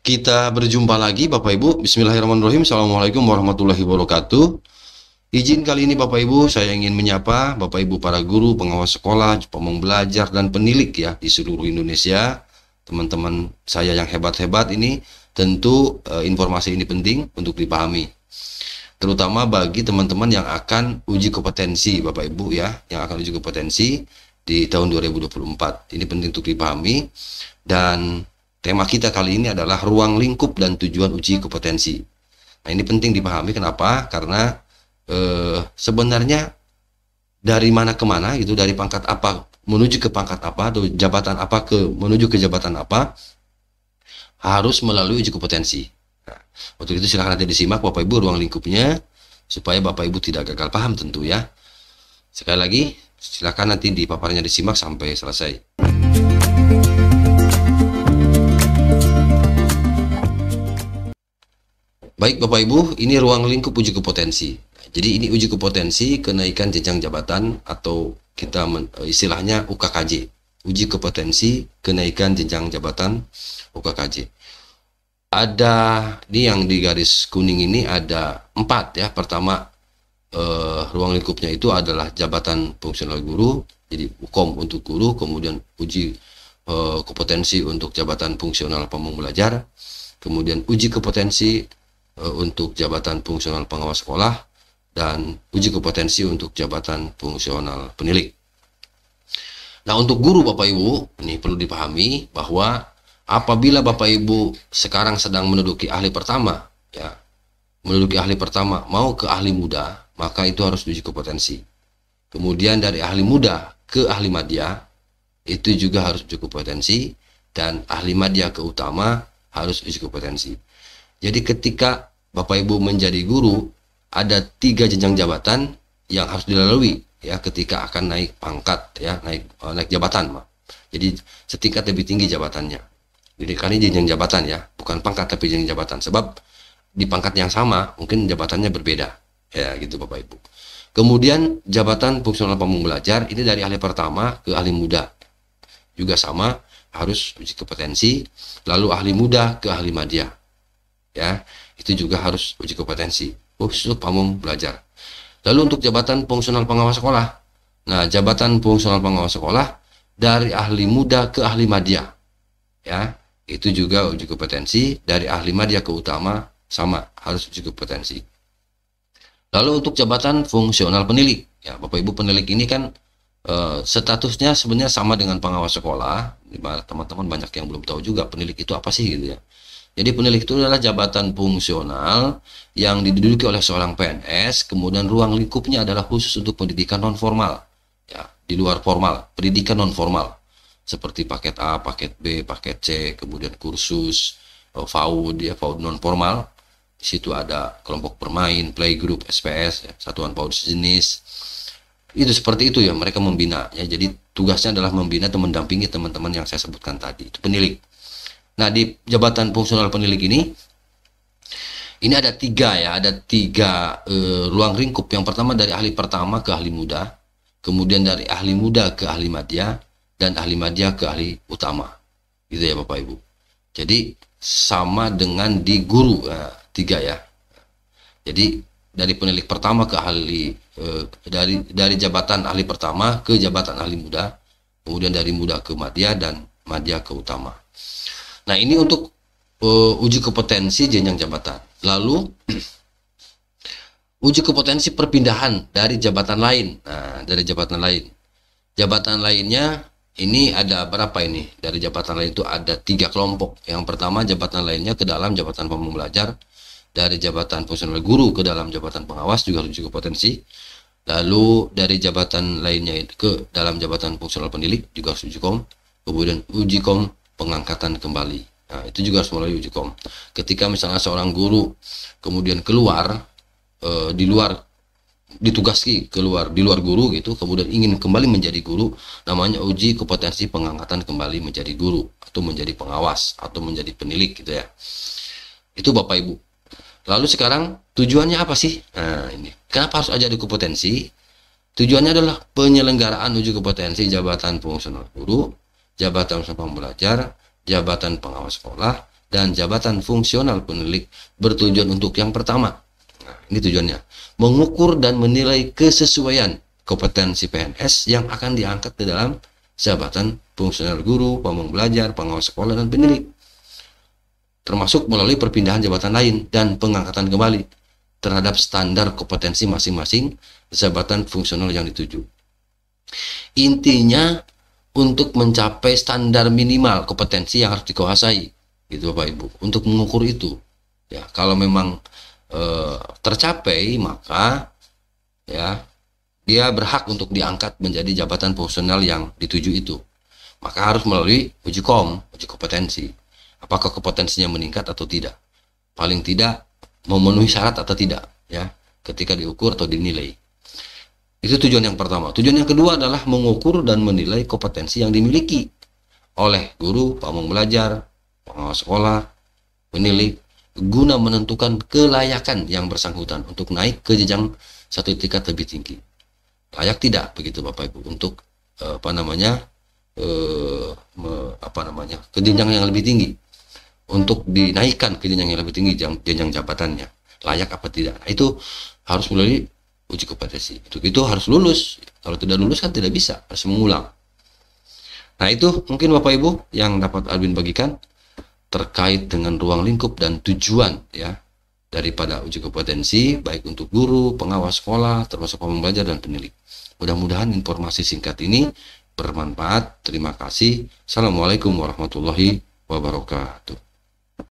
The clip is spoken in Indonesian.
Kita berjumpa lagi Bapak Ibu. Bismillahirrahmanirrahim. Assalamualaikum warahmatullahi wabarakatuh. Izin kali ini Bapak Ibu saya ingin menyapa Bapak Ibu para guru, pengawas sekolah, pemong belajar dan penilik ya di seluruh Indonesia. Teman-teman saya yang hebat-hebat ini tentu e, informasi ini penting untuk dipahami. Terutama bagi teman-teman yang akan uji kompetensi Bapak Ibu ya, yang akan uji kompetensi di tahun 2024. Ini penting untuk dipahami dan Tema kita kali ini adalah ruang lingkup dan tujuan uji kompetensi. Nah, ini penting dipahami kenapa? Karena eh, sebenarnya dari mana ke mana gitu, dari pangkat apa menuju ke pangkat apa, atau jabatan apa ke menuju ke jabatan apa harus melalui uji kompetensi. Nah, untuk itu silahkan nanti disimak Bapak Ibu ruang lingkupnya supaya Bapak Ibu tidak gagal paham tentu ya. Sekali lagi, silahkan nanti di paparnya disimak sampai selesai. Baik Bapak Ibu, ini ruang lingkup uji kepotensi. Jadi ini uji kepotensi kenaikan jenjang jabatan atau kita men, eh, istilahnya UKKJ. Uji kepotensi kenaikan jenjang jabatan UKKJ. Ada ini yang di garis kuning ini ada empat ya. Pertama eh, ruang lingkupnya itu adalah jabatan fungsional guru, jadi UKOM untuk guru, kemudian uji eh, kompetensi untuk jabatan fungsional belajar, kemudian uji kompetensi Eh, untuk jabatan fungsional pengawas sekolah dan uji kompetensi untuk jabatan fungsional penilik. Nah, untuk guru Bapak Ibu, ini perlu dipahami bahwa apabila Bapak Ibu sekarang sedang menduduki ahli pertama, ya, menduduki ahli pertama mau ke ahli muda, maka itu harus uji kompetensi. Kemudian dari ahli muda ke ahli madya, itu juga harus uji kompetensi dan ahli madya ke utama harus uji kompetensi. Jadi ketika Bapak Ibu menjadi guru, ada tiga jenjang jabatan yang harus dilalui ya ketika akan naik pangkat ya naik eh, naik jabatan mah. Jadi setingkat lebih tinggi jabatannya. Jadi kali jenjang jabatan ya, bukan pangkat tapi jenjang jabatan. Sebab di pangkat yang sama mungkin jabatannya berbeda ya gitu Bapak Ibu. Kemudian jabatan fungsional pembangun belajar ini dari ahli pertama ke ahli muda juga sama harus uji kompetensi lalu ahli muda ke ahli madya ya itu juga harus uji kompetensi khusus pamum belajar lalu untuk jabatan fungsional pengawas sekolah nah jabatan fungsional pengawas sekolah dari ahli muda ke ahli madya ya itu juga uji kompetensi dari ahli madya ke utama sama harus uji kompetensi lalu untuk jabatan fungsional penilik ya bapak ibu penilik ini kan eh, statusnya sebenarnya sama dengan pengawas sekolah. Teman-teman banyak yang belum tahu juga penilik itu apa sih gitu ya. Jadi penilik itu adalah jabatan fungsional yang diduduki oleh seorang PNS, kemudian ruang lingkupnya adalah khusus untuk pendidikan non formal, ya di luar formal, pendidikan non formal seperti paket A, paket B, paket C, kemudian kursus, eh, FAUD, dia ya, FAUD non formal. Di situ ada kelompok bermain, playgroup, SPS, ya, satuan PAUD sejenis. Itu seperti itu ya, mereka membina. Ya, jadi tugasnya adalah membina atau mendampingi teman-teman yang saya sebutkan tadi, itu penilik. Nah di jabatan fungsional penilik ini ini ada tiga ya, ada tiga e, ruang ringkup. Yang pertama dari ahli pertama ke ahli muda, kemudian dari ahli muda ke ahli madya, dan ahli madya ke ahli utama. Gitu ya Bapak Ibu. Jadi sama dengan di guru e, tiga ya. Jadi dari penilik pertama ke ahli e, dari dari jabatan ahli pertama ke jabatan ahli muda, kemudian dari muda ke madya dan madya ke utama. Nah, ini hmm. untuk uh, uji kompetensi jenjang jabatan. Lalu uji kompetensi perpindahan dari jabatan lain. Nah, dari jabatan lain. Jabatan lainnya ini ada berapa ini? Dari jabatan lain itu ada tiga kelompok. Yang pertama jabatan lainnya ke dalam jabatan pembelajar dari jabatan fungsional guru ke dalam jabatan pengawas juga uji kompetensi. Lalu dari jabatan lainnya itu ke dalam jabatan fungsional pendidik juga uji kom. Kemudian uji kom pengangkatan kembali. Nah, itu juga harus melalui uji kom. Ketika misalnya seorang guru kemudian keluar e, di luar ditugaski keluar di luar guru gitu kemudian ingin kembali menjadi guru namanya uji kompetensi pengangkatan kembali menjadi guru atau menjadi pengawas atau menjadi penilik gitu ya itu bapak ibu lalu sekarang tujuannya apa sih nah ini kenapa harus ajak di kompetensi tujuannya adalah penyelenggaraan uji kompetensi jabatan fungsional guru jabatan penopang belajar, jabatan pengawas sekolah, dan jabatan fungsional penilik bertujuan untuk yang pertama. Nah, ini tujuannya, mengukur dan menilai kesesuaian kompetensi PNS yang akan diangkat ke dalam jabatan fungsional guru, pamong belajar, pengawas sekolah, dan penilik, Termasuk melalui perpindahan jabatan lain dan pengangkatan kembali terhadap standar kompetensi masing-masing jabatan fungsional yang dituju. Intinya untuk mencapai standar minimal kompetensi yang harus dikuasai gitu Bapak Ibu untuk mengukur itu ya kalau memang e, tercapai maka ya dia berhak untuk diangkat menjadi jabatan profesional yang dituju itu maka harus melalui uji kom uji kompetensi apakah kompetensinya meningkat atau tidak paling tidak memenuhi syarat atau tidak ya ketika diukur atau dinilai itu tujuan yang pertama. Tujuan yang kedua adalah mengukur dan menilai kompetensi yang dimiliki oleh guru, pamong belajar, pengawas sekolah, penilik, guna menentukan kelayakan yang bersangkutan untuk naik ke jenjang satu tingkat lebih tinggi. Layak tidak begitu Bapak Ibu untuk eh, apa namanya eh, apa namanya ke jenjang yang lebih tinggi untuk dinaikkan ke jenjang yang lebih tinggi jenjang jabatannya layak apa tidak. Nah, itu harus melalui uji kompetensi. Untuk itu harus lulus. Kalau tidak lulus kan tidak bisa, harus mengulang. Nah itu mungkin Bapak Ibu yang dapat Alvin bagikan terkait dengan ruang lingkup dan tujuan ya daripada uji kompetensi baik untuk guru, pengawas sekolah, termasuk pembelajar dan penilik Mudah-mudahan informasi singkat ini bermanfaat. Terima kasih. Assalamualaikum warahmatullahi wabarakatuh.